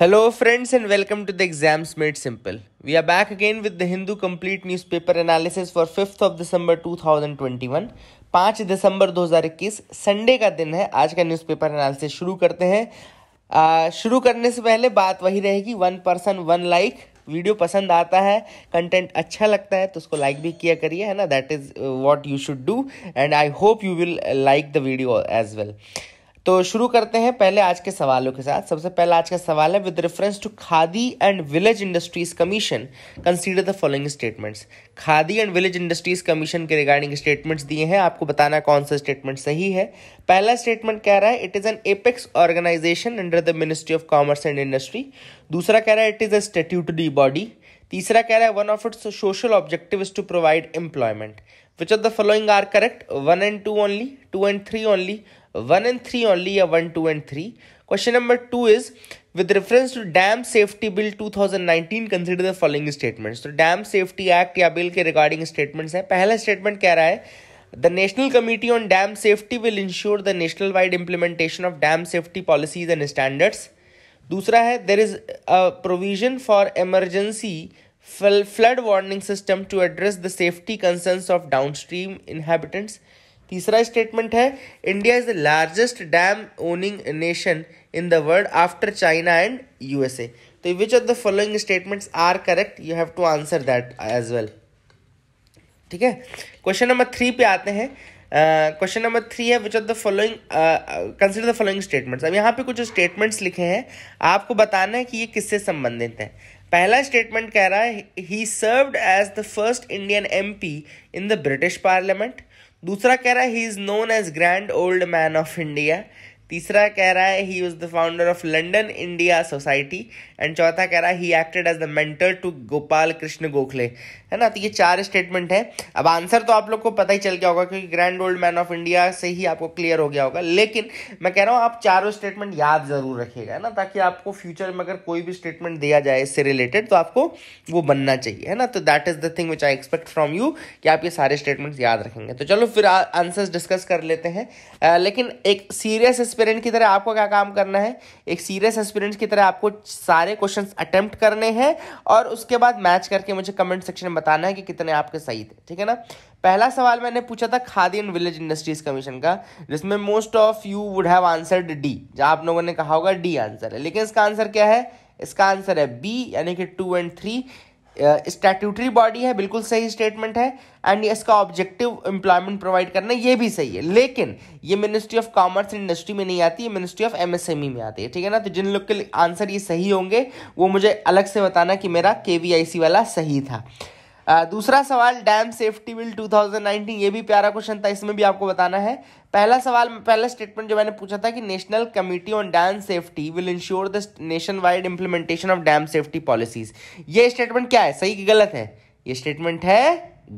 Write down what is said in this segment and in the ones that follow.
Hello friends and welcome to the exams made simple we are back again with the Hindu complete newspaper analysis for fifth of December 2021. 5 दिसंबर 2021 Sunday का दिन है आज का newspaper analysis शुरू करते हैं शुरू करने से पहले बात वही रहेगी one person one like video पसंद आता है कंटेंट अच्छा लगता है तो उसको लाइक भी किया करिए है ना that is what you should do and I hope you will like the video as well तो शुरू करते हैं पहले आज के सवालों के साथ सबसे पहला आज का सवाल है with reference to Khadi and Village Industries Commission consider the following statements Khadi and Village Industries Commission के रिगार्डिंग स्टेटमेंट्स दिए हैं आपको बताना कौन सा स्टेटमेंट सही है पहला स्टेटमेंट कह रहा है it is an apex organisation under the Ministry of Commerce and Industry दूसरा कह रहा है it is a statutory body तीसरा कह रहा है one of its social objective is to provide employment which of the following are correct one and two only two and three only 1 and 3 only, a 1, 2 and 3. Question number 2 is, with reference to Dam Safety Bill 2019, consider the following statements. So, Dam Safety Act या bill regarding statements है. पहला statement कह रहा है, The National Committee on Dam Safety will ensure the national-wide implementation of dam safety policies and standards. दूसरा है there is a provision for emergency flood warning system to address the safety concerns of downstream inhabitants. तीसरा statement है India is the largest dam owning nation in the world after China and USA तो which of the following statements are correct you have to answer that as well ठीक है question number three पे आते हैं question number three है which of the following consider the following statements अब यहाँ पे कुछ स्टेटमेंट्स लिखे हैं आपको बताना है कि ये किससे संबंधित है पहला स्टेटमेंट कह रहा है he served as the first Indian MP in the British Parliament दूसरा कह रहा है he is known as Grand Old Man of India तीसरा कह रहा है he is the founder of London India Society and चौथा कह रहा है he acted as the mentor to Gopal Krishna Gokhale है ना तो ये चार स्टेटमेंट है अब आंसर तो आप लोग को पता ही चल गया होगा क्योंकि Grand Old Man of India से ही आपको क्लियर हो गया होगा लेकिन मैं कह रहा हूँ आप चारों स्टेटमेंट याद जरूर रखिएगा है ना ताकि आपको फ्यूचर में अगर कोई भी स्टेटमेंट दिया जाए इससे रिलेटेड तो आपको वो बनना चाहिए है ना तो that is the thing which I expect from you कि आप ये सारे स्टेटमेंट्स याद रखेंगे तो चलो फिर आंसर्स डिस्कस कर लेते हैं लेकिन एक सीरियस एस्पिरेंट की तरह आपको क्या काम करना है एक सीरियस एस्पिरेंट की तरह आपको सारे क्वेश्चन अटेम्प्ट करने हैं और उसके बाद मैच करके मुझे कमेंट सेक्शन में बताना है कि कितने आपके सही थे ठीक है ना पहला सवाल मैंने पूछा था Khadi and Village Industries Commission का जिसमें most of you would have answered D जहाँ आप लोगों ने कहा होगा डी आंसर है लेकिन इसका आंसर क्या है इसका आंसर है बी यानी कि two and three statutory body है बिल्कुल सही स्टेटमेंट है एंड इसका ऑब्जेक्टिव एम्प्लॉयमेंट प्रोवाइड करना ये भी सही है लेकिन ये Ministry of Commerce and Industry में नहीं आती ये मिनिस्ट्री ऑफ एमएसएमई में आती है ठीक है ना तो जिन लोग के आंसर ये सही होंगे वो मुझे अलग से बताना कि मेरा के वाला सही था दूसरा सवाल डैम सेफ्टी बिल 2019 ये भी प्यारा क्वेश्चन था इसमें भी आपको बताना है पहला सवाल पहला स्टेटमेंट जो मैंने पूछा था कि National committee on dam Safety will ensure the nationwide implementation of dam safety policies ये स्टेटमेंट क्या है सही कि गलत है ये स्टेटमेंट है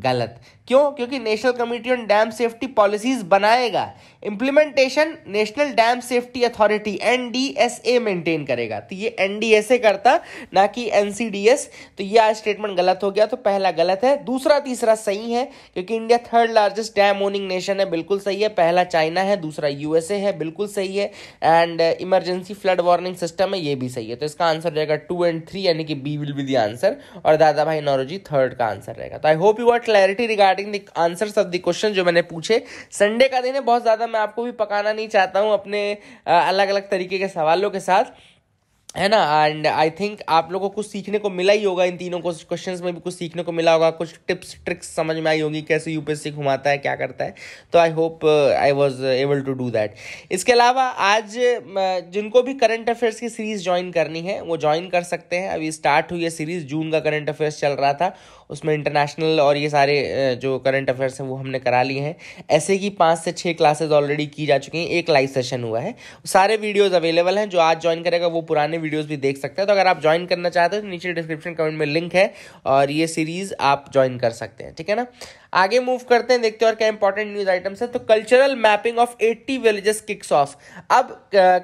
गलत क्यों क्योंकि National committee on dam safety policies बनाएगा implementation National dam safety Authority NDSA maintain करेगा तो ये एनडीएसए करता ना कि एनसीडीएस तो ये स्टेटमेंट गलत हो गया तो पहला गलत है दूसरा तीसरा सही है क्योंकि India third largest dam owning nation है बिल्कुल सही है पहला चाइना है दूसरा यूएसए है बिल्कुल सही है and emergency flood warning system है ये भी सही है तो इसका आंसर रहेगा टू एंड थ्री यानी कि B will be the answer और दादा भाई नोरोजी थर्ड का आंसर रहेगा तो I hope you what clarity regarding regarding the answers of the question जो मैंने पूछे संडे का दिन है बहुत ज़्यादा मैं आपको भी पकाना नहीं चाहता हूँ अपने अलग अलग तरीके के सवालों के साथ है ना एंड आई थिंक आप लोगों को कुछ सीखने को मिला ही होगा इन तीनों को क्वेश्चन में भी कुछ सीखने को मिला होगा कुछ टिप्स ट्रिक्स समझ में आई होगी कैसे यूपीएससी घुमाता है क्या करता है तो I hope I was able to do that इसके अलावा आज जिनको भी करंट अफेयर्स की सीरीज़ ज्वाइन करनी है वो ज्वाइन कर सकते हैं अभी स्टार्ट हुई है सीरीज़ जून का करंट अफेयर्स चल रहा था उसमें इंटरनेशनल और ये सारे जो करंट अफेयर्स हैं वो हमने करा लिए हैं ऐसे ही पाँच से छः क्लासेज ऑलरेडी की जा चुकी हैं एक लाइव सेशन हुआ है सारे वीडियोज़ अवेलेबल हैं जो आज ज्वाइन करेगा वो पुराने वीडियोज़ भी देख सकते हैं तो अगर आप ज्वाइन करना चाहते हो तो नीचे डिस्क्रिप्शन कमेंट में लिंक है और ये सीरीज़ आप ज्वाइन कर सकते हैं ठीक है ना आगे मूव करते हैं देखते हैं और क्या इंपॉर्टेंट न्यूज आइटम्स है तो cultural mapping of 80 villages kicks off अब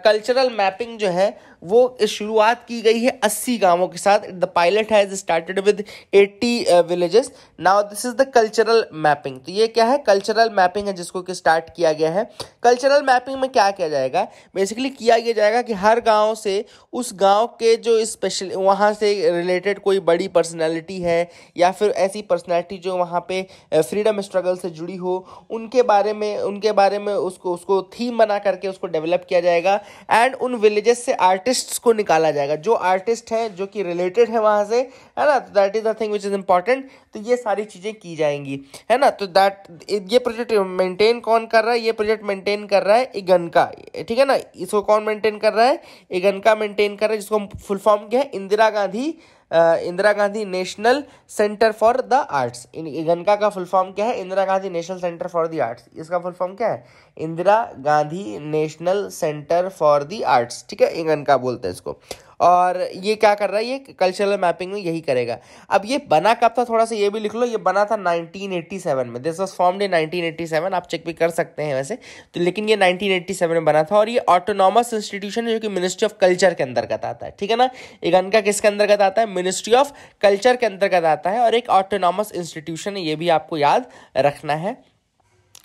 कल्चरल मैपिंग जो है वो शुरुआत की गई है अस्सी गांवों के साथ the pilot has started with eighty villages now this is the cultural mapping तो ये क्या है कल्चरल मैपिंग है जिसको कि स्टार्ट किया गया है कल्चरल मैपिंग में क्या किया जाएगा बेसिकली किया गया जाएगा कि हर गाँव से उस गाँव के जो स्पेशल वहाँ से रिलेटेड कोई बड़ी पर्सनैलिटी है या फिर ऐसी पर्सनैलिटी जो वहाँ पे फ्रीडम स्ट्रगल से जुड़ी हो उनके बारे में उनके बारे में उसको उसको थीम बना करके उसको डेवलप किया जाएगा एंड उन विलेजेस से आर्टिस्ट्स को निकाला जाएगा जो आर्टिस्ट हैं जो कि रिलेटेड है वहाँ से है ना तो that is the thing which is important तो ये सारी चीज़ें की जाएंगी है ना तो दैट ये प्रोजेक्ट मेंटेन कौन कर रहा है ये प्रोजेक्ट मेंटेन कर रहा है इगन का ठीक है ना इसको कौन मेंटेन कर रहा है इगन का मेंटेन कर रहा है जिसको फुल फॉर्म क्या है Indira Gandhi Indira Gandhi National Centre for the Arts इगनका का फुल फॉर्म क्या है Indira Gandhi National Centre for the Arts इसका फुल फॉर्म क्या है Indira Gandhi National Centre for the Arts ठीक है इगनका बोलते हैं इसको और ये क्या कर रहा है ये कल्चरल मैपिंग में यही करेगा अब ये बना कब था थोड़ा सा ये भी लिख लो ये बना था 1987 में दिस वॉज फॉर्मड इन 1987 आप चेक भी कर सकते हैं वैसे तो लेकिन ये 1987 में बना था और ये ऑटोनॉमस इंस्टीट्यूशन जो कि मिनिस्ट्री ऑफ कल्चर के अंतर्गत आता है ठीक है ना इगन का किसके अंतर्गत आता है मिनिस्ट्री ऑफ कल्चर के अंतर्गत आता है और एक ऑटोनॉमस इंस्टीट्यूशन है ये भी आपको याद रखना है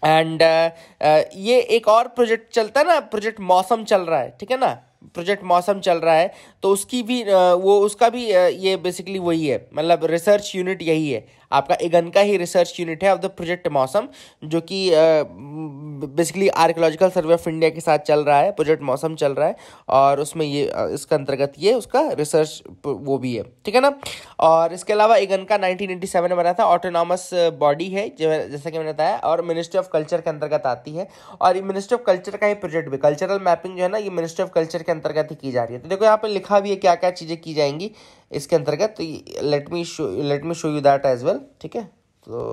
एंड uh, uh, ये एक और प्रोजेक्ट चलता है ना प्रोजेक्ट मौसम चल रहा है ठीक है ना प्रोजेक्ट मौसम चल रहा है तो उसकी भी वो उसका भी ये बेसिकली वही है मतलब रिसर्च यूनिट यही है आपका इगन का ही रिसर्च यूनिट है ऑफ द प्रोजेक्ट मौसम जो कि basically Archaeological Survey of India के साथ चल रहा है प्रोजेक्ट मौसम चल रहा है और उसमें ये इसका अंतर्गत ये उसका रिसर्च वो भी है ठीक है ना और इसके अलावा इगन का नाइनटीन में बना था ऑटोनॉमस बॉडी है जैसा कि मैंने बताया और मिनिस्ट्री ऑफ कल्चर के अंतर्गत आती है और ये मिनिस्ट्री ऑफ कल्चर का ही प्रोजेक्ट भी कल्चरल मैपिंग जो है ना ये मिनिस्ट्री ऑफ कल्चर के अंतर्गत ही की जा रही है तो देखो यहाँ पर लिखा भी है क्या क्या चीज़ें की जाएंगी इसके अंतर्गत let me show let me show you that as well ठीक है तो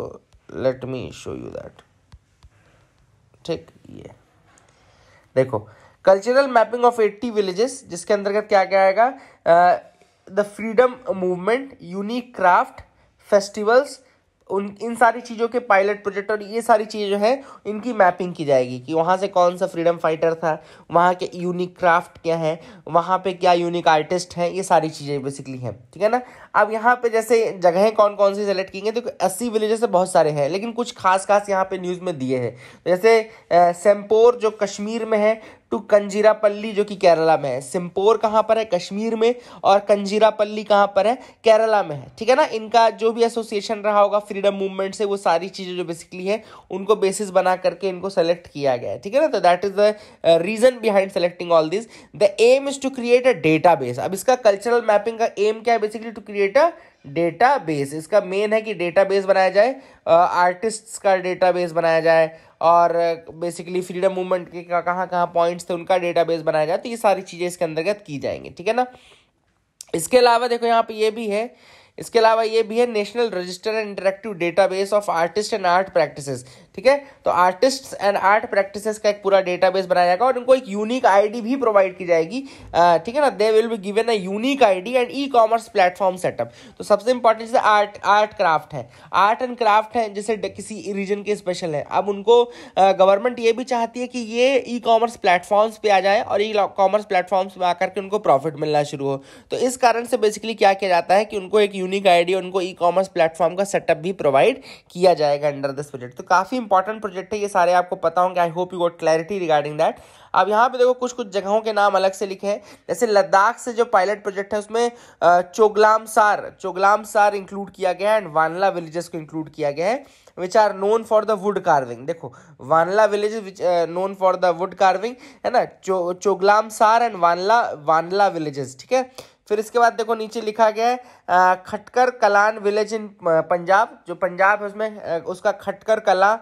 let me show you that ठीक ये देखो cultural mapping of eighty villages जिसके अंतर्गत क्या क्या आएगा the freedom movement unique craft festivals उन इन सारी चीज़ों के पायलट प्रोजेक्ट और ये सारी चीज़ें जो है इनकी मैपिंग की जाएगी कि वहाँ से कौन सा फ्रीडम फाइटर था वहाँ के यूनिक क्राफ्ट क्या है वहाँ पे क्या यूनिक आर्टिस्ट हैं ये सारी चीज़ें बेसिकली हैं ठीक है ना अब यहाँ पे जैसे जगहें कौन कौन सी सेलेक्ट की गई तो अस्सी विलेजेस तो बहुत सारे हैं लेकिन कुछ खास खास यहाँ पे न्यूज़ में दिए हैं जैसे सेम्पोर जो कश्मीर में है टू कंजीरापल्ली जो कि केरला में है सिम्पोर कहाँ पर है कश्मीर में और कंजीरापल्ली कहाँ पर है केरला में है ठीक है ना इनका जो भी एसोसिएशन रहा होगा फ्रीडम मूवमेंट से वो सारी चीज़ें जो बेसिकली है उनको बेसिस बना करके इनको सेलेक्ट किया गया है ठीक है ना तो that is the reason behind selecting all this the aim is to create a database अब इसका कल्चरल मैपिंग का एम क्या है basically to create create generate database इसका मेन है कि डेटाबेस बनाया जाए आर्टिस्ट्स का डेटाबेस बनाया जाए और बेसिकली फ्रीडम मूवमेंट के कहाँ कहाँ पॉइंट्स थे उनका डेटाबेस बनाया जाए तो ये सारी चीज़ें इसके अंतर्गत की जाएंगी ठीक है ना इसके अलावा देखो यहाँ पे ये भी है इसके अलावा ये भी है national register and interactive database of artist and art practices ठीक है तो आर्टिस्ट एंड आर्ट प्रैक्टिस का एक पूरा डेटाबेस बनाया जाएगा और उनको एक यूनिक आईडी भी प्रोवाइड की जाएगी ठीक है ना they will be given a unique ID and e commerce platform setup तो सबसे इंपॉर्टेंट जैसे आर्ट आर्ट क्राफ्ट है आर्ट एंड क्राफ्ट है जैसे किसी रीजन के स्पेशल है अब उनको गवर्नमेंट ये भी चाहती है कि ये ई कॉमर्स प्लेटफॉर्म्स पे आ जाए और ई कॉमर्स प्लेटफॉर्म्स पे आकर के उनको प्रॉफिट मिलना शुरू हो तो इस कारण से बेसिकली क्या किया जाता है कि उनको एक यूनिक आईडी उनको ई कॉमर्स प्लेटफॉर्म का सेटअप भी प्रोवाइड किया जाएगा अंडर दिस प्रोजेक्ट तो काफ़ी इंपॉर्टेंट प्रोजेक्ट है ये सारे आपको पता होंगे I hope you got clarity regarding that अब यहाँ पे देखो कुछ कुछ जगहों के नाम अलग से लिखे हैं जैसे लद्दाख से जो पायलट प्रोजेक्ट है उसमें चोगलाम सार चोगलाम सार इंक्लूड किया गया है एंड वानला विलेजेस को इंक्लूड किया गया है which are known for the wood carving देखो Wanla village which known for the wood carving है ना चो चोगलाम सार एंड वानला वानला विलेजेस ठीक है फिर इसके बाद देखो नीचे लिखा गया है खटकर कलान विलेज इन पंजाब जो पंजाब है उसमें उसका खटकर कला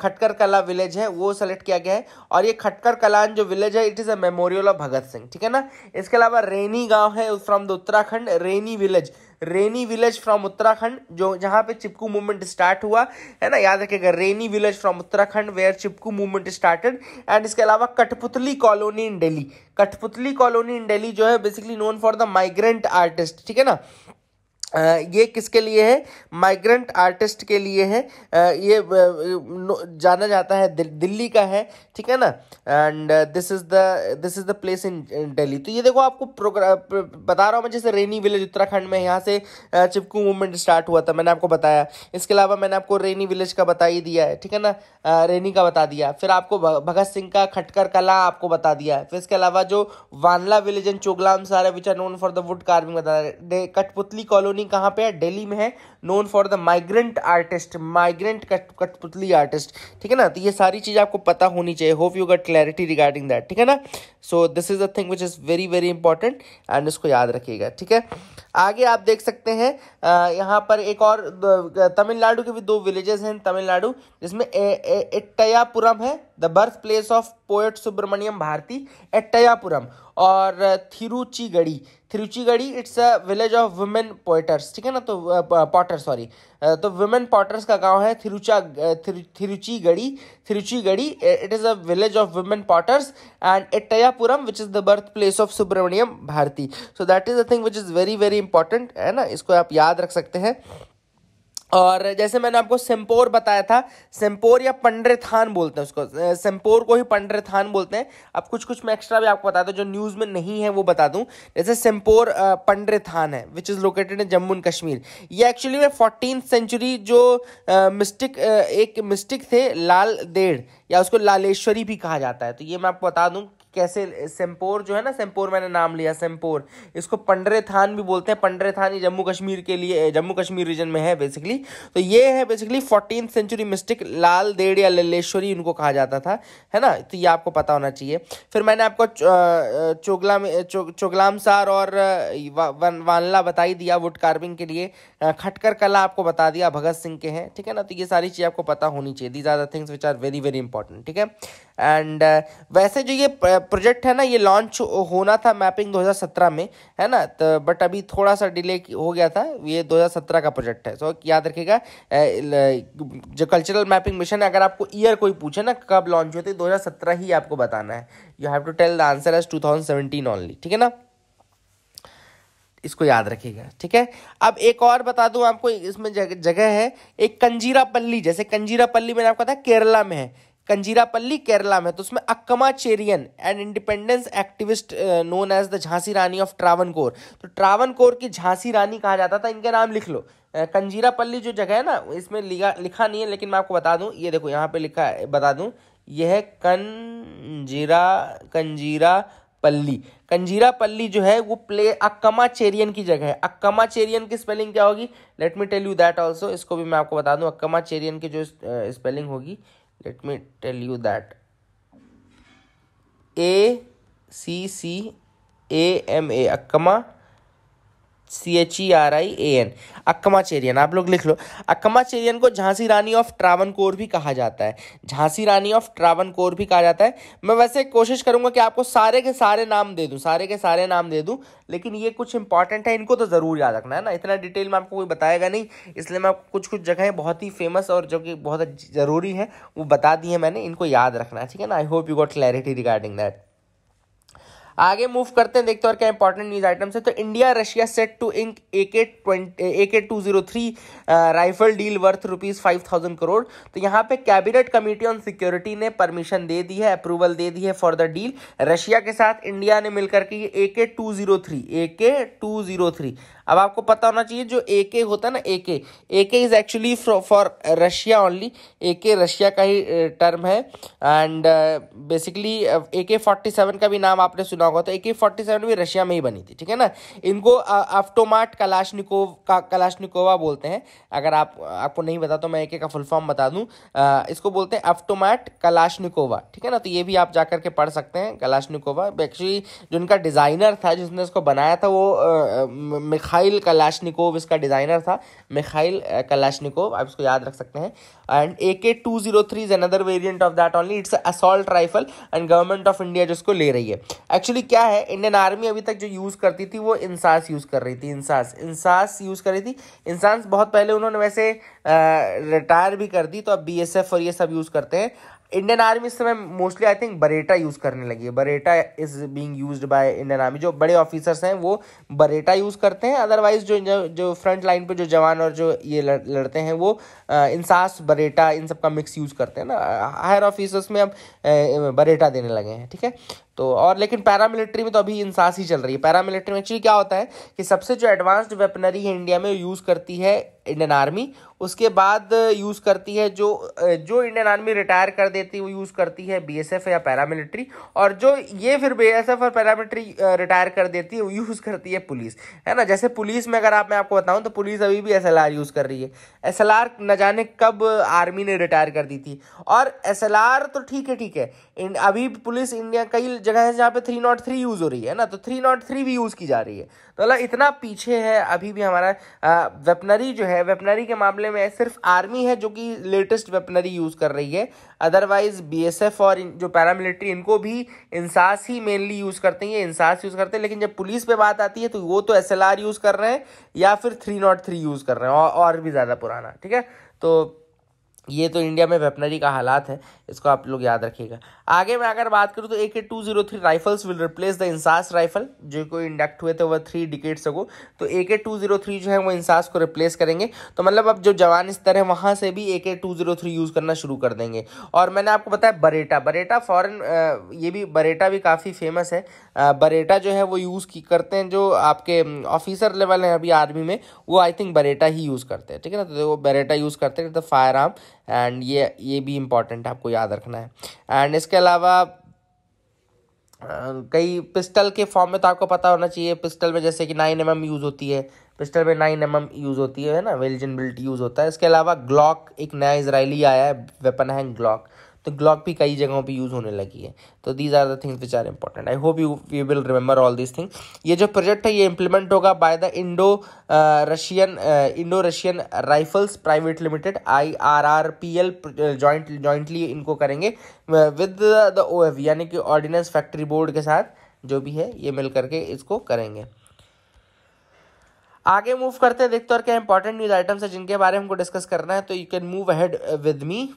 खटकर कला विलेज है वो सेलेक्ट किया गया है और ये खटकर कलान जो विलेज है it is a memorial of Bhagat Singh ठीक है ना इसके अलावा रेनी गाँव है from the Uttarakhand Reni village Reni village from Uttarakhand जो जहाँ पे चिपकू मूवमेंट स्टार्ट हुआ है ना याद रखेगा Reni village from Uttarakhand where Chipko movement started and इसके अलावा Kathputli colony in Delhi Kathputli colony in Delhi जो है basically known for the migrant artist ठीक है ना ये किसके लिए है माइग्रेंट आर्टिस्ट के लिए है ये जाना जाता है दिल्ली का है ठीक है ना and this is the this is the place in Delhi तो ये देखो आपको प्रोग्राम बता रहा हूँ मैं जैसे रेनी विलेज उत्तराखंड में यहाँ से चिपकू मूवमेंट स्टार्ट हुआ था मैंने आपको बताया इसके अलावा मैंने आपको रेनी विलेज का बता ही दिया है ठीक है ना रेनी का बता दिया फिर आपको भगत सिंह का खटकर कला आपको बता दिया फिर इसके अलावा जो वानला village and Choglamsar which are known for the wood carving बता रहे कठपुतली कॉलोनी कंपनी कहाँ पे है दिल्ली में है known for the migrant artist migrant Kathputli artist ठीक है ना तो ये सारी चीज़ आपको पता होनी चाहिए hope you got clarity regarding that ठीक है ना so this is a thing which is very very important and इसको याद रखिएगा ठीक है आगे आप देख सकते हैं यहाँ पर एक और तमिलनाडु के भी दो विलेजेस हैं तमिलनाडु जिसमें एट्टयापुरम है the birth place of poet Subramania Bharati Ettayapuram और Thiruchigadi Thiruchigadi it's a village of women poets ठीक है ना तो पॉट पॉटर सॉरी तो वुमेन पॉटर्स का गांव है थिरुचा uh, Thiruchigadi Thiruchigadi it is a village of women potters and Ettayapuram which is the birth place of Subramania Bharati so that is a thing which is very very important है ना इसको आप याद रख सकते हैं और जैसे मैंने आपको सेम्पोर बताया था सेम्पोर या पंडरे थान बोलते हैं उसको सेम्पोर को ही पंडरे थान बोलते हैं अब कुछ कुछ मैं एक्स्ट्रा भी आपको बता दूँ जो न्यूज़ में नहीं है वो बता दूँ जैसे सेम्पोर पंडरे थान है which is located in Jammu and Kashmir ये एक्चुअली में फोर्टीन सेंचुरी जो मिस्टिक एक मिस्टिक थे लाल देड़ या उसको लालेश्वरी भी कहा जाता है तो ये मैं आपको बता दूँ कैसे सेम्पोर जो है ना सेम्पोर मैंने नाम लिया सेम्पोर इसको पंडरे थान भी बोलते हैं पंडरे थान जम्मू कश्मीर के लिए जम्मू कश्मीर रीजन में है बेसिकली तो ये है basically fourteen century mystic Lal Ded या लल्लेश्वरी इनको कहा जाता था है ना तो ये आपको पता होना चाहिए फिर मैंने आपको चोगला चो, चोगलाम सार और वा, वानला बताई दिया वुड कार्विंग के लिए खटकर कला आपको बता दिया भगत सिंह के हैं ठीक है ना तो ये सारी चीज़ आपको पता होनी चाहिए these are the things which are very very important ठीक है एंड वैसे जो ये प्रोजेक्ट है ना ये लॉन्च होना था मैपिंग 2017 में है ना तो बट अभी थोड़ा सा डिले हो गया था ये 2017 का प्रोजेक्ट है सो so, याद रखिएगा जो कल्चरल मैपिंग मिशन है अगर आपको ईयर कोई पूछे ना कब लॉन्च हुए थे दो ही आपको बताना है you have to tell the answer as to only ठीक है ना इसको याद रखिएगा ठीक है अब एक और बता दूं आपको इसमें जग, जगह है एक कंजीरापल्ली जैसे कंजीरापल्ली मैंने आपको बताया केरला में है कंजीरापल्ली केरला में तो उसमें Akkamma Cherian and independence activist known as the Jhansi Rani of Travancore तो ट्रावन कोर की झांसी रानी कहा जाता था इनका नाम लिख लो कंजीरापल्ली जो जगह है ना इसमें लिखा लिखा नहीं है लेकिन मैं आपको बता दूं ये देखो यहाँ पे लिखा है बता दूं यह कंजीरा कंजीरा पल्ली कंजीरा पल्ली जो है वो प्ले अक्कमाचेरियन की जगह है अक्कमाचेरियन की स्पेलिंग क्या होगी let me tell you that also इसको भी मैं आपको बता दूं अक्कमाचेरियन की जो स्पेलिंग होगी let me tell you that A C C A M A Akkamma C H E R I A N Akkamma Cherian आप लोग लिख लो अक्कमाचेरियन को झांसी रानी ऑफ ट्रावन कोर भी कहा जाता है झांसी रानी ऑफ ट्रावन कोर भी कहा जाता है मैं वैसे कोशिश करूंगा कि आपको सारे के सारे नाम दे दूँ सारे के सारे नाम दे दूँ लेकिन ये कुछ इंपॉर्टेंट है इनको तो ज़रूर याद रखना है ना इतना डिटेल में आपको कोई बताएगा नहीं इसलिए मैं आपको कुछ कुछ जगहें बहुत ही फेमस और जो कि बहुत ज़रूरी है वो बता दी है मैंने इनको याद रखना है ठीक है ना I hope you got clarity regarding that आगे मूव करते हैं देखते हैं और क्या इंपॉर्टेंट न्यूज आइटम्स है तो India Russia set to ink A K two zero three rifle deal worth rupees five thousand crore तो यहाँ पे कैबिनेट कमेटी ऑन सिक्योरिटी ने परमिशन दे दी है अप्रूवल दे दी है फॉर द डील रशिया के साथ इंडिया ने मिलकर के A K two zero three A K two zero three अब आपको पता होना चाहिए जो ए के होता है ना ए K A K is actually for Russia only A K Russia का ही टर्म uh, है and basically A K forty seven का भी नाम आपने सुना होगा तो ए के फोर्टी सेवन भी रशिया में ही बनी थी ठीक है ना इनको अफ्टोमाट कलाशनिकोव का कलाशनिकोवा बोलते हैं अगर आप आपको नहीं बता तो मैं एक का फुल फॉर्म बता दूँ इसको बोलते हैं आफ्टोमाट कलाशनिकोवा ठीक है ना तो ये भी आप जा करके पढ़ सकते हैं कलाशनिकोवा एक्चुअली जो इनका डिज़ाइनर था जिसने इसको बनाया था वो मिखाइल कलाशनिकोव इसका डिज़ाइनर था मिखाइल कलाशनिकोव आप इसको याद रख सकते हैं and A K two zero three is another variant of that only it's assault rifle and government of India जिसको ले रही है एक्चुअली एक्चुअली क्या है इंडियन आर्मी अभी तक जो यूज़ करती थी वो इंसास यूज़ कर रही थी इंसास इंसास यूज़ कर रही थी इंसास बहुत पहले उन्होंने वैसे रिटायर भी कर दी तो अब बी और ये सब यूज़ करते हैं इंडियन आर्मी इस समय mostly I think Beretta use करने लगी है Beretta is being used by Indian army जो बड़े ऑफिसर्स हैं वो बरेटा यूज़ करते हैं अदरवाइज जो जो फ्रंट लाइन पे जो जवान और जो ये लड़ते हैं वो इंसास बरेटा इन सब का मिक्स यूज़ करते हैं ना हायर ऑफिसर्स में अब बरेटा देने लगे हैं ठीक है तो और लेकिन पैरामिलिट्री में तो अभी इंसास ही चल रही है पैरामिलिट्री में एक्चुअली क्या होता है कि सबसे जो एडवांस्ड वेपनरी है इंडिया में यूज़ करती है इंडियन आर्मी उसके बाद यूज़ करती है जो जो इंडियन आर्मी रिटायर कर देती है वो यूज़ करती है बीएसएफ या पैरामिलिट्री और जो ये फिर बीएसएफ और पैरामिलिट्री रिटायर कर देती है वो यूज़ करती है पुलिस है ना जैसे पुलिस में अगर आप मैं आपको बताऊँ तो पुलिस अभी भी एस यूज़ कर रही है एस न जाने कब आर्मी ने रिटायर कर दी थी और एस तो ठीक है ठीक है अभी पुलिस इंडिया कई जगह है जहाँ पे थ्री नॉट थ्री यूज़ हो रही है ना तो थ्री नॉट थ्री भी यूज़ की जा रही है तो मतलब इतना पीछे है अभी भी हमारा वेपनरी जो है वेपनरी के मामले में सिर्फ आर्मी है जो कि लेटेस्ट वेपनरी यूज़ कर रही है अदरवाइज बीएसएफ और जो पैरामिलिट्री इनको भी इंसास ही मेनली यूज़ करते हैं ये इंसास यूज़ करते हैं लेकिन जब पुलिस पर बात आती है तो वो तो एस यूज़ कर रहे हैं या फिर थ्री यूज़ कर रहे हैं और भी ज़्यादा पुराना ठीक है तो ये तो इंडिया में वेपनरी का हालात है इसको आप लोग याद रखिएगा आगे मैं अगर बात करूँ तो A K two zero three rifles will replace the INSAS rifle जो को इंडक्ट हुए थे वह थ्री डिकेट्स को तो A K two zero three जो है वो इंसास को रिप्लेस करेंगे तो मतलब अब जो जवान स्तर है वहाँ से भी ए K two zero three use करना शुरू कर देंगे और मैंने आपको बताया बरेटा बरेटा फॉरन ये भी बरेटा भी काफ़ी फेमस है बरेटा जो है वो यूज़ की करते हैं जो आपके ऑफिसर लेवल हैं अभी आर्मी में वो आई थिंक बरेटा ही यूज़ करते हैं ठीक है ना तो वो बरेटा यूज़ करते हैं द फायर आर्म एंड ये ये भी इम्पॉर्टेंट है आपको याद रखना है एंड इसके अलावा कई पिस्टल के फॉर्म में तो आपको पता होना चाहिए पिस्टल में जैसे कि नाइन एम यूज़ होती है पिस्टल में नाइन एम यूज़ होती है ना वेल्जन बिल्ट यूज़ होता है इसके अलावा ग्लॉक एक नया इसराइली आया है वेपन है ग्लॉक तो ग्लॉक भी कई जगहों पे यूज़ होने लगी है तो these are the things which are important I hope you you will remember all this thing ये जो प्रोजेक्ट है ये इंप्लीमेंट होगा by the Indo Russian Indo Russian rifles private limited I R R P L joint jointly इनको करेंगे with the O F यानी कि ordnance factory board के साथ जो भी है ये मिल करके इसको करेंगे आगे मूव करते हैं देखते और क्या इंपॉर्टेंट न्यूज आइटम्स है जिनके बारे में हमको डिस्कस करना है तो you can move ahead with me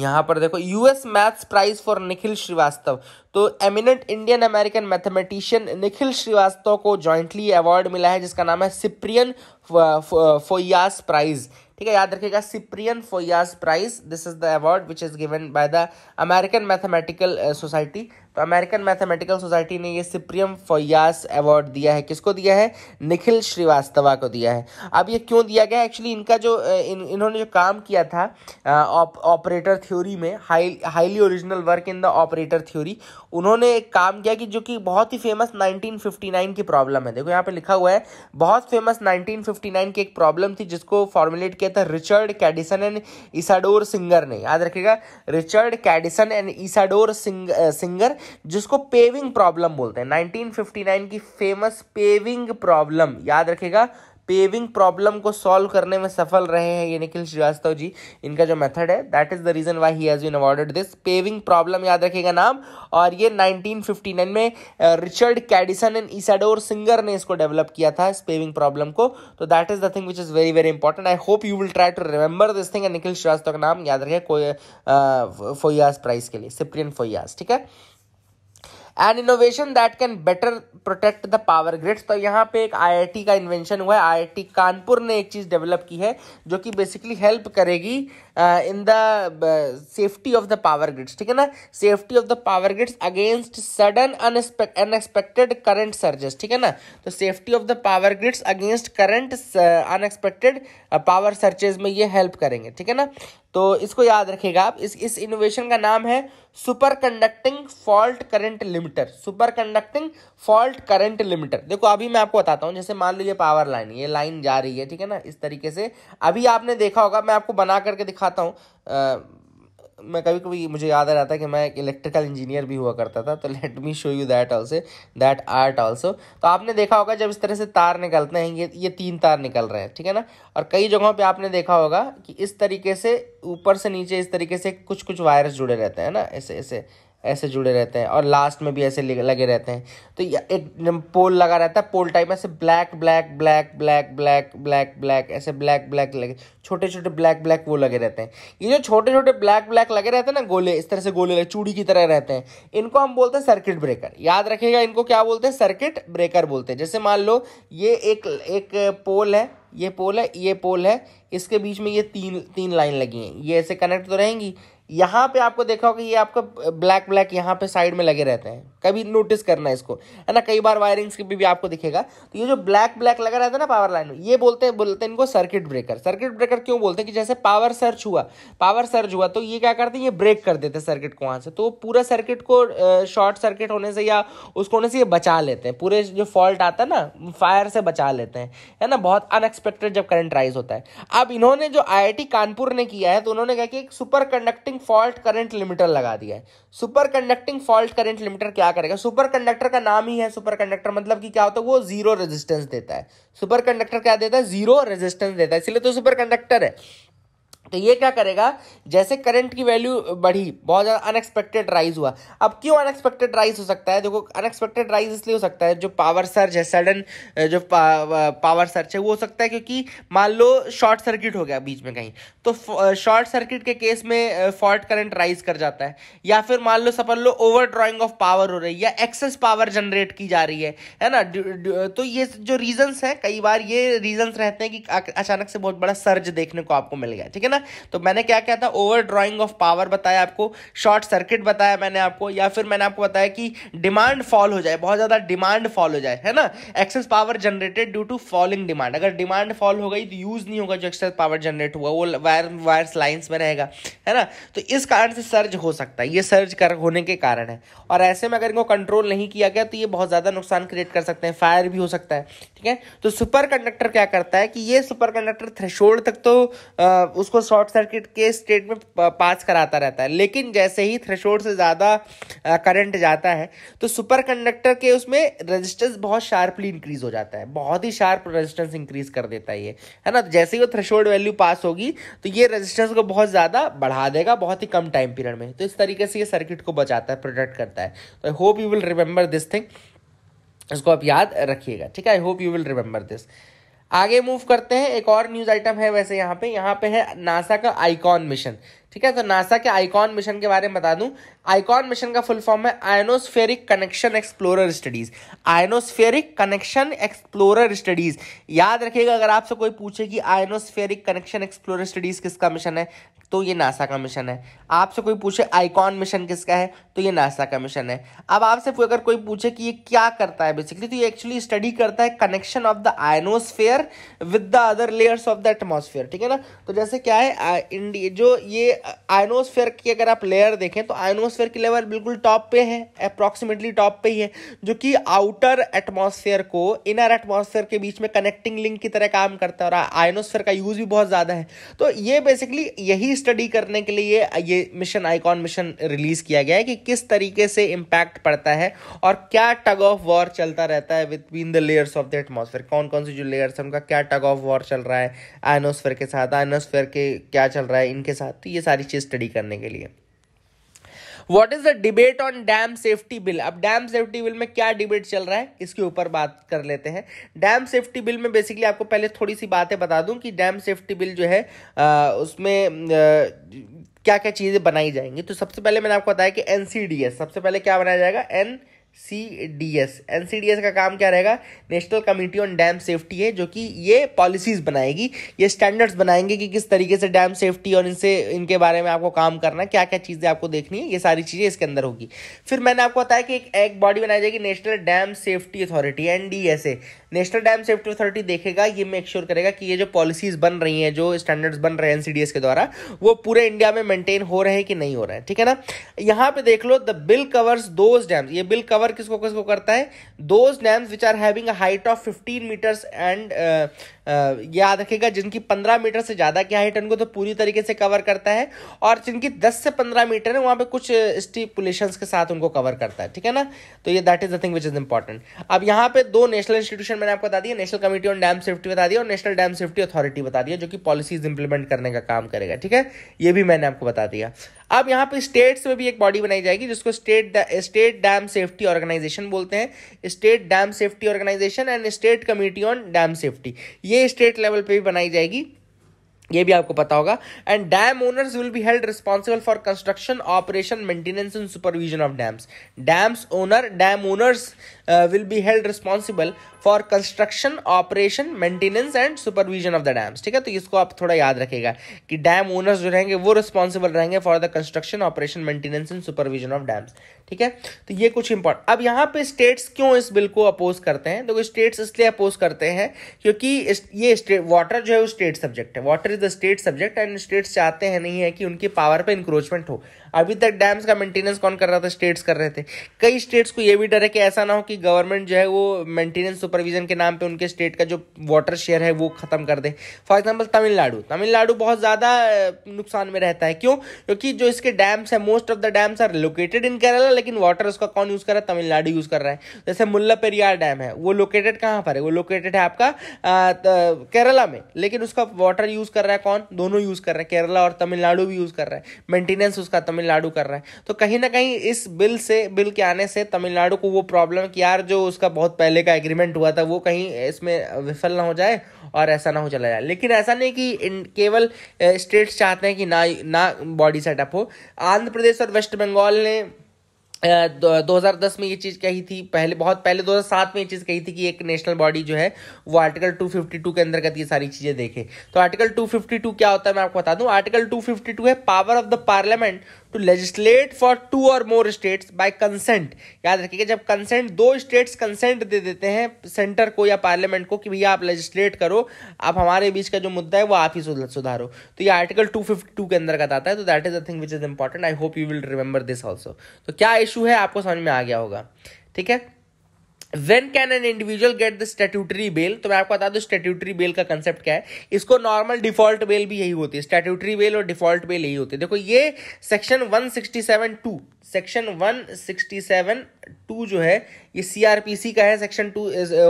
यहाँ पर देखो US maths prize for Nikhil Srivastava तो eminent Indian American mathematician Nikhil Srivastava को जॉइंटली अवार्ड मिला है जिसका नाम है सिप्रियन फोयास प्राइज ठीक है याद रखिएगा Ciprian Foias prize this is the award which is given by the American Mathematical Society तो अमेरिकन मैथमेटिकल सोसाइटी ने ये सिप्रियम फोयास अवार्ड दिया है किसको दिया है निखिल श्रीवास्तवा को दिया है अब ये क्यों दिया गया एक्चुअली इनका जो इन इन्होंने जो काम किया था ऑपरेटर थ्योरी में high highly original work in the operator theory उन्होंने एक काम किया कि जो कि बहुत ही फेमस 1959 की प्रॉब्लम है देखो यहाँ पर लिखा हुआ है बहुत फेमस नाइनटीन की एक प्रॉब्लम थी जिसको फॉर्मुलेट किया था Richard Kadison and Isadore Singer ने याद रखेगा Richard Kadison and Isadore Sing, Singer जिसको पेविंग प्रॉब्लम बोलते हैं 1959 की फेमस पेविंग प्रॉब्लम याद रखेगा पेविंग प्रॉब्लम को सॉल्व करने में सफल रहे हैं ये निखिल श्रीवास्तव जी इनका जो मेथड है that is the reason why he has been awarded this paving problem याद रखेगा नाम और ये 1959 में Richard Kadison and Isadore Singer ने इसको डेवलप किया था इस पेविंग प्रॉब्लम को तो that is the thing which is very very important I hope you will try to remember this thing Nikhil Srivastava का नाम याद रखे कोई फोयास प्राइज के लिए सिप्रियन फोयास ठीक है and innovation that can better protect the power grids तो यहाँ पे एक आईआईटी का इन्वेंशन हुआ है आईआईटी कानपुर ने एक चीज़ डेवलप की है जो कि बेसिकली हेल्प करेगी in the safety of the power grids ठीक है ना safety of the power grids against sudden unexpected current surges ठीक है ना तो safety of the power grids against current unexpected power surges में ये हेल्प करेंगे ठीक है ना तो इसको याद रखिएगा आप इस इस इनोवेशन का नाम है superconducting fault current limiter superconducting fault current limiter देखो अभी मैं आपको बताता हूँ जैसे मान लीजिए पावर लाइन ये लाइन जा रही है ठीक है ना इस तरीके से अभी आपने देखा होगा मैं आपको बना करके दिखा दिखाता हूँ मैं कभी कभी मुझे याद आ रहा था कि मैं एक इलेक्ट्रिकल इंजीनियर भी हुआ करता था तो let me show you that also that art also तो आपने देखा होगा जब इस तरह से तार निकलते हैं ये ये तीन तार निकल रहे हैं ठीक है ना और कई जगहों पे आपने देखा होगा कि इस तरीके से ऊपर से नीचे इस तरीके से कुछ कुछ वायरस जुड़े रहते हैं ना ऐसे ऐसे ऐसे जुड़े रहते हैं और लास्ट में भी ऐसे लगे रहते हैं तो एक पोल लगा रहता है पोल टाइप ऐसे black black black black black black black ऐसे ब्लैक ब्लैक लगे छोटे छोटे ब्लैक ब्लैक वो लगे रहते हैं ये जो छोटे छोटे ब्लैक ब्लैक लगे रहते हैं ना गोले इस तरह से गोले चूड़ी की तरह रहते हैं इनको हम बोलते हैं सर्किट ब्रेकर याद रखेगा इनको क्या बोलते हैं सर्किट ब्रेकर बोलते हैं जैसे मान लो ये एक एक पोल है ये पोल है ये पोल है इसके बीच में ये तीन तीन लाइन लगी हैं ये ऐसे कनेक्ट तो रहेंगी यहाँ पे आपको देखा होगा ये आपका ब्लैक ब्लैक यहाँ पे साइड में लगे रहते हैं कभी नोटिस करना इसको है ना कई बार वायरिंग्स के भी, भी आपको दिखेगा तो ये जो ब्लैक ब्लैक लगा रहता है ना पावर लाइन में ये बोलते हैं बोलते हैं इनको सर्किट ब्रेकर सर्किट ब्रेकर क्यों बोलते हैं कि जैसे पावर सर्च हुआ पावर सर्च हुआ तो ये क्या करते हैं ये ब्रेक कर देते हैं सर्किट को वहाँ से तो पूरा सर्किट को शॉर्ट सर्किट होने से या उसको होने से ये बचा लेते हैं पूरे जो फॉल्ट आता है ना फायर से बचा लेते हैं है ना बहुत अनएक्सपेक्टेड जब करंट राइज होता है अब इन्होंने जो आई कानपुर ने किया है तो उन्होंने कहा कि एक superconducting conducting fault current limiter लगा दिया है superconducting fault current limiter क्या करेगा सुपर कंडक्टर का नाम ही है सुपर कंडक्टर मतलब कि क्या होता है वो जीरो रेजिस्टेंस देता है सुपर कंडक्टर क्या देता है जीरो रेजिस्टेंस देता है इसलिए तो सुपर कंडक्टर है तो ये क्या करेगा जैसे करंट की वैल्यू बढ़ी बहुत ज़्यादा अनएक्सपेक्टेड राइज हुआ अब क्यों अनएक्सपेक्टेड राइज हो सकता है देखो अनएक्सपेक्टेड राइज इसलिए हो सकता है जो पावर सर्च है सडन जो पावर सर्च uh, है वो हो सकता है क्योंकि मान लो शॉर्ट सर्किट हो गया बीच में कहीं तो शॉर्ट सर्किट uh, के केस में फॉल्ट करंट राइज कर जाता है या फिर मान लो सपन लो ओवर ड्रॉइंग ऑफ पावर हो रही है या एक्सेस पावर जनरेट की जा रही है है ना तो ये जो रीजन्स हैं कई बार ये रीजन्स रहते हैं कि अचानक से बहुत बड़ा सर्ज देखने को आपको मिल गया ठीक है ना ना तो मैंने क्या क्या था ओवर ड्राइंग ऑफ पावर बताया आपको शॉर्ट सर्किट बताया मैंने आपको या फिर मैंने आपको बताया कि डिमांड फॉल हो जाए बहुत ज़्यादा डिमांड फॉल हो जाए है ना excess power generated due to falling demand अगर डिमांड फॉल हो गई तो यूज़ नहीं होगा जो एक्सेस पावर जनरेट हुआ वो वायर वायर्स लाइन्स में रहेगा है ना तो इस कारण से सर्ज हो सकता है ये सर्ज कर होने के कारण है और ऐसे में अगर इनको कंट्रोल नहीं किया गया तो ये बहुत ज़्यादा नुकसान क्रिएट कर सकते हैं फायर भी हो सकता है ठीक है तो सुपर कंडक्टर क्या करता है कि ये सुपर कंडक्टर थ्रेशोल्ड तक तो आ, उसको शॉर्ट सर्किट के स्टेट में पास कराता रहता है लेकिन जैसे ही थ्रेशोल्ड से ज़्यादा करंट जाता है तो सुपर कंडक्टर के उसमें रेजिस्टेंस बहुत शार्पली इंक्रीज हो जाता है बहुत ही शार्प रेजिस्टेंस इंक्रीज कर देता है ये है ना जैसे ही वो थ्रेशोल्ड वैल्यू पास होगी तो ये रजिस्टेंस को बहुत ज़्यादा बढ़ा देगा बहुत ही कम टाइम पीरियड में तो इस तरीके से ये सर्किट को बचाता है प्रोटेक्ट करता है तो I hope you will remember this thing इसको आप याद रखिएगा ठीक है I hope you will remember this आगे मूव करते हैं एक और न्यूज़ आइटम है वैसे यहाँ पे यहाँ पे है नासा का आइकॉन मिशन ठीक है तो नासा के आइकॉन मिशन के बारे में बता दूं आइकॉन मिशन का फुल फॉर्म है ionospheric connection explorer studies ionospheric connection explorer studies याद रखिएगा अगर आपसे कोई पूछे कि आयनोस्फेरिक कनेक्शन एक्सप्लोरर स्टडीज किसका मिशन है तो ये नासा का मिशन है आपसे कोई पूछे आइकॉन मिशन किसका है तो ये नासा का मिशन है अब आपसे अगर कोई पूछे कि ये क्या करता है बेसिकली तो ये एक्चुअली स्टडी करता है connection of the ionosphere with the other layers of the atmosphere ठीक है ना तो जैसे क्या है इंडिया जो ये आयनोस्फेयर की अगर आप लेयर देखें तो आयनोस्फेयर की लेवल बिल्कुल टॉप पे है अप्रॉक्सीमेटली टॉप पे ही है जो कि आउटर एटमॉस्फेयर को इनर एटमॉस्फेयर के बीच में कनेक्टिंग लिंक की तरह काम करता है और आयनोस्फेयर का यूज़ भी बहुत ज़्यादा है तो ये बेसिकली यही स्टडी करने के लिए ये मिशन आईकॉन मिशन रिलीज़ किया गया है कि किस तरीके से इम्पैक्ट पड़ता है और क्या टग ऑफ वॉर चलता रहता है between the layers of the atmosphere कौन कौन से जो लेयर्स हैं उनका क्या टग ऑफ वॉर चल रहा है आयनोस्फेयर के साथ आयनोस्फेयर के क्या चल रहा है इनके साथ तो ये सारी चीज़ स्टडी करने के लिए what is the debate on dam safety bill अब डैम सेफ्टी बिल में क्या डिबेट चल रहा है इसके ऊपर बात कर लेते हैं डैम सेफ्टी बिल में बेसिकली आपको पहले थोड़ी सी बातें बता दूं कि डैम सेफ्टी बिल जो है आ, उसमें आ, क्या क्या चीज़ें बनाई जाएंगी तो सबसे पहले मैंने आपको बताया कि एनसीडीएस सबसे पहले क्या बनाया जाएगा N C D S N C D S का काम क्या रहेगा national committee on dam safety है जो कि ये पॉलिसीज़ बनाएगी ये स्टैंडर्ड्स बनाएंगे कि किस तरीके से डैम सेफ्टी और इनसे इनके बारे में आपको काम करना क्या क्या चीज़ें आपको देखनी है ये सारी चीज़ें इसके अंदर होगी फिर मैंने आपको बताया कि एक एक बॉडी बनाई जाएगी national dam safety authority N D S A national dam safety authority देखेगा ये मेक श्योर करेगा कि ये जो पॉलिसीज़ बन रही हैं जो स्टैंडर्ड्स बन रहे हैं एन सी डी एस के द्वारा वो पूरे इंडिया में मेंटेन हो रहे हैं कि नहीं हो रहे हैं ठीक है ना यहाँ पे देख लो the bill covers those dams ये बिल कवर कवर किसको किसको करता है those dams which are having height of fifteen metres and याद रखेगा जिनकी पंद्रह मीटर से ज़्यादा की हाइट उनको तो पूरी तरीके से कवर करता है और जिनकी दस से पंद्रह मीटर है वहाँ पे कुछ स्टीपुलेशन के साथ उनको कवर करता है ठीक है ना तो ये that is the thing which is important अब यहाँ पे दो नेशनल इंस्टीट्यूशन मैंने आपको बता दिया national committee on dam safety बता दिया और नेशनल डैम सेफ्टी अथॉरिटी बता दिया जो कि पॉलिसीज इंप्लीमेंट करने का काम करेगा ठीक है ये भी मैंने आपको बता दिया अब यहाँ पे स्टेट्स में भी एक बॉडी बनाई जाएगी जिसको state state dam safety organisation बोलते हैं state dam safety organisation and state committee on dam safety ये स्टेट लेवल पे भी बनाई जाएगी ये भी आपको पता होगा and dam owners will be held responsible for construction operation maintenance and supervision of dams dams owner dam owners will be held responsible for construction operation maintenance and supervision of the dams ठीक है तो इसको आप थोड़ा याद रखेगा कि dam owners जो रहेंगे वो रिस्पॉन्सिबल रहेंगे for the construction operation maintenance and supervision of dams ठीक है तो ये कुछ इंपॉर्टेंट अब यहाँ पे स्टेट्स क्यों इस बिल को अपोज करते हैं देखो तो स्टेट्स इसलिए अपोज करते हैं क्योंकि ये वाटर जो है वो स्टेट सब्जेक्ट है water is the state subject and states चाहते हैं नहीं है कि उनकी पावर पर इंक्रोचमेंट हो अभी तक डैम्स का मेंटेनेंस कौन कर रहा था स्टेट्स कर रहे थे कई स्टेट्स को ये भी डर है कि ऐसा ना हो कि गवर्नमेंट जो है वो मेंटेनेंस सुपरविजन के नाम पे उनके स्टेट का जो वाटर शेयर है वो ख़त्म कर दे फॉर एग्जाम्पल तमिलनाडु तमिलनाडु बहुत ज़्यादा नुकसान में रहता है क्यों क्योंकि जो इसके डैम्स है most of the dams are located in Kerala लेकिन वाटर उसका कौन यूज़ कर रहा है तमिलनाडु यूज़ कर रहा है जैसे मुल्ला पेरियार डैम है वो लोकेटेड कहाँ पर है वो लोकेटेड है आपका केरला में लेकिन उसका वाटर यूज़ कर रहा है कौन दोनों यूज़ कर रहे हैं केरला और तमिलनाडु भी यूज़ कर रहा है मेंटेनेंस उसका तमिल तमिलनाडु कर रहा है तो कहीं ना कहीं इस बिल से बिल के आने से तमिलनाडु को वो प्रॉब्लम कि यार जो उसका बहुत पहले का एग्रीमेंट हुआ था वो कहीं इसमें विफल ना हो जाए और ऐसा ना हो चला जाए लेकिन ऐसा नहीं कि केवल स्टेट्स चाहते हैं कि ना ना बॉडी सेटअप हो आंध्र प्रदेश और वेस्ट बंगाल ने दो हज़ार दस में ये चीज़ कही थी पहले बहुत पहले दो हज़ार सात में ये चीज़ कही थी कि एक नेशनल बॉडी जो है वो आर्टिकल टू फिफ्टी टू के अंतर्गत ये सारी चीज़ें देखे तो आर्टिकल टू फिफ्टी टू क्या होता है मैं आपको बता दूं आर्टिकल टू फिफ्टी टू है power of the parliament to legislate for two और मोर स्टेट्स बाय कंसेंट याद रखिएगा जब कंसेंट दो स्टेट्स कंसेंट दे देते हैं सेंटर को या पार्लियामेंट को कि भैया आप लेजिस्लेट करो आप हमारे बीच का जो मुद्दा है वो आप ही सुधारो तो ये आर्टिकल टू फिफ्टी टू के अंतर्गत आता है तो that is a thing which is important I hope you will remember this also तो क्या इशू है आपको समझ में आ गया होगा ठीक है when can an individual get the statutory bail तो मैं आपको बता दू स्टेट्यूटरी बेल का कंसेप्ट क्या है इसको नॉर्मल डिफॉल्ट बेल भी यही होती है स्टेट्यूटरी बेल और डिफॉल्ट बेल यही होती है देखो ये section one sixty seven two section one sixty seven two जो है ये सीआरपीसी का है section two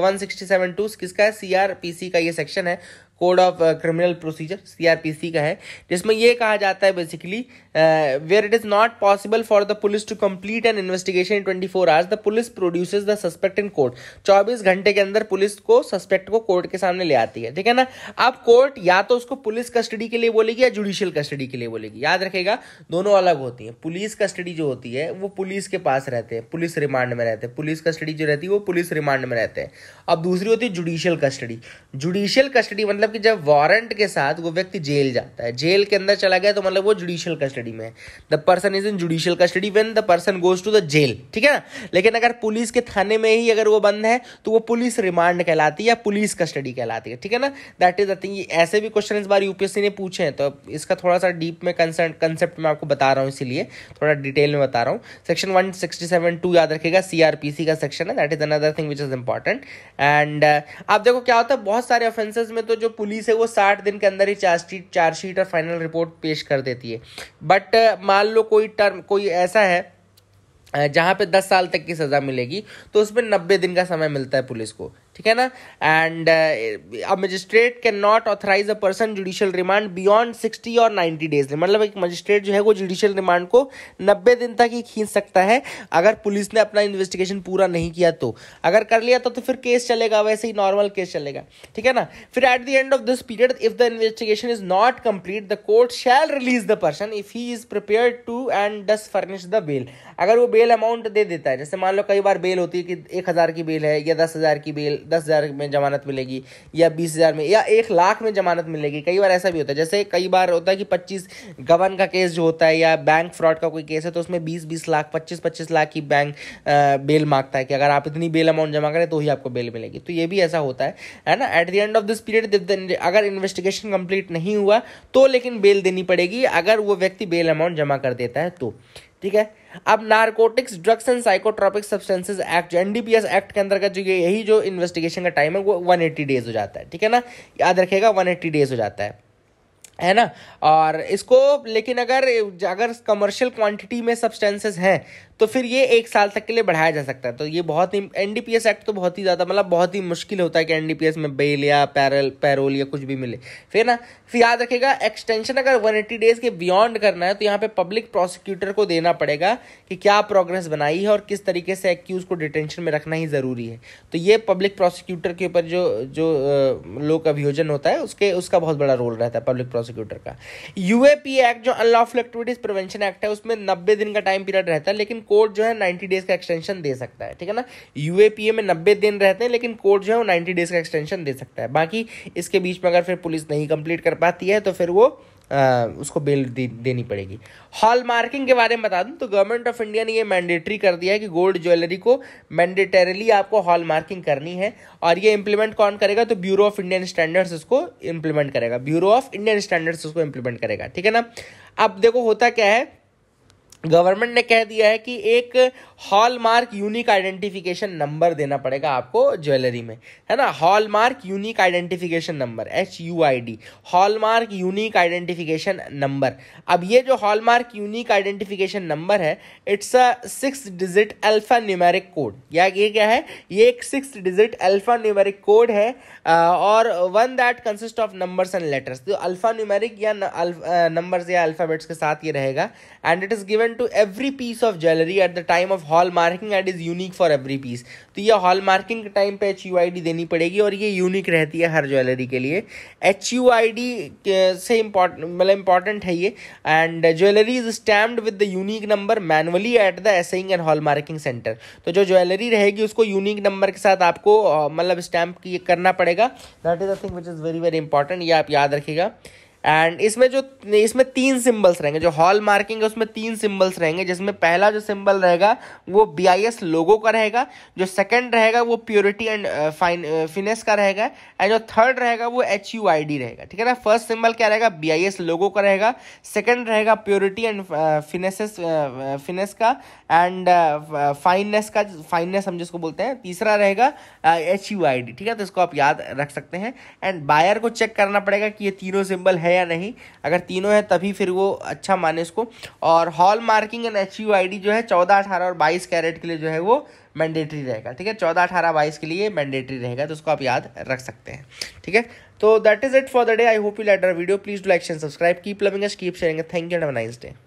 one sixty seven two किसका है सीआरपीसी का ये सेक्शन है code of criminal procedure CrPC का है जिसमें यह कहा जाता है basically where it is not possible for the police to complete an investigation in twenty four hours the police produces the suspect in court चौबीस घंटे के अंदर पुलिस को सस्पेक्ट को कोर्ट के सामने ले आती है ठीक है ना अब कोर्ट या तो उसको पुलिस कस्टडी के लिए बोलेगी या जुडिशियल कस्टडी के लिए बोलेगी याद रखेगा दोनों अलग होती है पुलिस कस्टडी जो होती है वो पुलिस के पास रहते हैं पुलिस रिमांड में रहते हैं पुलिस कस्टडी जो रहती है वो पुलिस रिमांड में रहते हैं अब दूसरी होती है जुडिशियल कस्टडी जुडिशियल कस्टडी मतलब मतलब कि जब वारंट के साथ वो व्यक्ति जेल जाता है जेल के अंदर चला गया तो मतलब वो जुडिशियल कस्टडी में the person is in judicial custody when the person goes to the jail ठीक है ना लेकिन अगर पुलिस के थाने में ही अगर वो बंद है तो वो पुलिस रिमांड कहलाती है या पुलिस कस्टडी कहलाती है ठीक है ना दैट इज द थिंग ऐसे भी क्वेश्चन इस बार यूपीएससी ने पूछे हैं तो इसका थोड़ा सा डीप में कंसर्न कंसेप्ट मैं आपको बता रहा हूँ इसीलिए थोड़ा डिटेल में बता रहा हूँ section one sixty seven two याद रखेगा सीआरपीसी का सेक्शन है that is another thing which is important and आप देखो क्या होता है बहुत सारे ऑफेंसेज में तो जो पुलिस है वो साठ दिन के अंदर ही चार्जशीट चार्जशीट और फाइनल रिपोर्ट पेश कर देती है बट मान लो कोई टर्म कोई ऐसा है जहाँ पे दस साल तक की सज़ा मिलेगी तो उसमें नब्बे दिन का समय मिलता है पुलिस को ठीक है ना and a magistrate cannot authorise a person judicial remand beyond sixty और नाइन्टी डेज मतलब एक मजिस्ट्रेट जो है वो जुडिशियल रिमांड को नब्बे दिन तक ही खींच सकता है अगर पुलिस ने अपना इन्वेस्टिगेशन पूरा नहीं किया तो अगर कर लिया तो, तो फिर केस चलेगा वैसे ही नॉर्मल केस चलेगा ठीक है ना फिर at the end of this period if the investigation is not complete the court shall release the person if he is prepare to and does furnish the bail अगर वो bell amount दे देता है जैसे मान लो कई बार बेल होती है कि एक हज़ार की बेल है या दस हज़ार की बेल दस हज़ार में जमानत मिलेगी या बीस हज़ार में या एक लाख में जमानत मिलेगी कई बार ऐसा भी होता है जैसे कई बार होता है कि पच्चीस गबन का केस जो होता है या बैंक फ्रॉड का कोई केस है तो उसमें बीस बीस लाख पच्चीस पच्चीस लाख की बैंक बेल मांगता है कि अगर आप इतनी बेल अमाउंट जमा करें तो ही आपको बेल मिलेगी तो ये भी ऐसा होता है है ना at the end of this period अगर इन्वेस्टिगेशन कंप्लीट नहीं हुआ तो लेकिन बेल देनी पड़ेगी अगर वो व्यक्ति बेल अमाउंट जमा कर देता है तो ठीक है अब narcotics drugs and psychotropic substances act जो एनडीपीएस एक्ट के अंतर्गत जो यही जो इन्वेस्टिगेशन का टाइम है वो 180 डेज हो जाता है ठीक है ना याद रखेगा 180 डेज हो जाता है है ना और इसको लेकिन अगर अगर कमर्शियल क्वांटिटी में सब्सटेंसेस हैं तो फिर ये एक साल तक के लिए बढ़ाया जा सकता है तो ये बहुत ही एन एक्ट तो बहुत ही ज़्यादा मतलब बहुत ही मुश्किल होता है कि एन में बेल या पैरल पैरोल या कुछ भी मिले फिर ना फिर याद रखेगा एक्सटेंशन अगर वन डेज़ के बियॉन्ड करना है तो यहाँ पर पब्लिक प्रोसिक्यूटर को देना पड़ेगा कि क्या प्रोग्रेस बनाई है और किस तरीके से एक्यूज़ को डिटेंशन में रखना ही ज़रूरी है तो ये पब्लिक प्रोसिक्यूटर के ऊपर जो जो लोक अभियोजन होता है उसके उसका बहुत बड़ा रोल रहता है पब्लिक प्रोसिक्यूटर प्रोसिक्यूटर का यूएपी एक्ट जो अनलॉफुल एक्टिविटीज प्रिवेंशन एक्ट है उसमें नब्बे दिन का टाइम पीरियड रहता है लेकिन कोर्ट जो है नाइन्टी डेज का एक्सटेंशन दे सकता है ठीक है ना यूएपीए में नब्बे दिन रहते हैं लेकिन कोर्ट जो है वो नाइन्टी डेज का एक्सटेंशन दे सकता है बाकी इसके बीच में अगर फिर पुलिस नहीं कंप्लीट कर पाती है तो फिर वो आ, उसको बेल दे, देनी पड़ेगी हॉल मार्किंग के बारे में बता दूं तो गवर्नमेंट ऑफ इंडिया ने ये मैंडेटरी कर दिया है कि गोल्ड ज्वेलरी को मैंडेटरीली आपको हॉल मार्किंग करनी है और ये इंप्लीमेंट कौन करेगा तो ब्यूरो ऑफ इंडियन स्टैंडर्ड्स इसको इम्प्लीमेंट करेगा ब्यूरो ऑफ इंडियन स्टैंडर्ड्स उसको इम्प्लीमेंट करेगा ठीक है ना अब देखो होता क्या है गवर्नमेंट ने कह दिया है कि एक हॉलमार्क यूनिक आइडेंटिफिकेशन नंबर देना पड़ेगा आपको ज्वेलरी में है ना hallmark unique identification number H U I D hallmark unique identification number अब ये जो हॉलमार्क यूनिक आइडेंटिफिकेशन नंबर है it's a six digit alpha numeric code या ये क्या है ये एक six digit alpha numeric code है और one that consist of numbers and letters तो अल्फा न्यूमेरिक या नंबर्स या अल्फ़ाबेट्स के साथ ये रहेगा and it is given to every piece of jewelry at the time of hall marking and is unique for every piece तो ये hall marking के टाइम पे एच यू आई डी देनी पड़ेगी और ये यूनिक रहती है हर ज्वेलरी के लिए एच यू आई डी से इम्पॉर्ट मतलब इंपॉर्टेंट है ये and jewellery is stamped with the unique number manually at the assaying and hall marking centre तो जो ज्वेलरी रहेगी उसको यूनिक नंबर के साथ आपको मतलब स्टैम्प करना पड़ेगा that is a thing which is very very important ये आप याद रखिएगा एंड इसमें जो इसमें तीन सिंबल्स रहेंगे जो हॉल मार्किंग है उसमें तीन सिंबल्स रहेंगे जिसमें पहला जो सिंबल रहेगा वो बी आई एस लोगो का रहेगा जो सेकंड रहेगा वो प्योरिटी एंड फाइन फिनेस का रहेगा एंड जो थर्ड रहेगा वो एच यू आई डी रहेगा ठीक है ना फर्स्ट सिंबल क्या रहेगा बी आई एस लोगो का रहेगा सेकेंड रहेगा प्योरिटी एंड फिनेसेस फिनेस का एंड फाइननेस uh, uh, का फाइननेस हम जिसको बोलते हैं तीसरा रहेगा एच यू आई डी ठीक है तो इसको आप याद रख सकते हैं एंड बायर को चेक करना पड़ेगा कि ये तीनों सिंबल है या नहीं अगर तीनों है तभी फिर वो अच्छा माने इसको और hall marking and H U I D जो है चौदह अठारह और बाईस कैरेट के लिए जो है वो मैंडेटरी रहेगा ठीक है चौदह अठारह बाईस के लिए मैंडेटरी रहेगा तो उसको आप याद रख सकते हैं ठीक है तो that is it for the day I hope you later video please do like and subscribe keep loving keep sharing thank you and nice day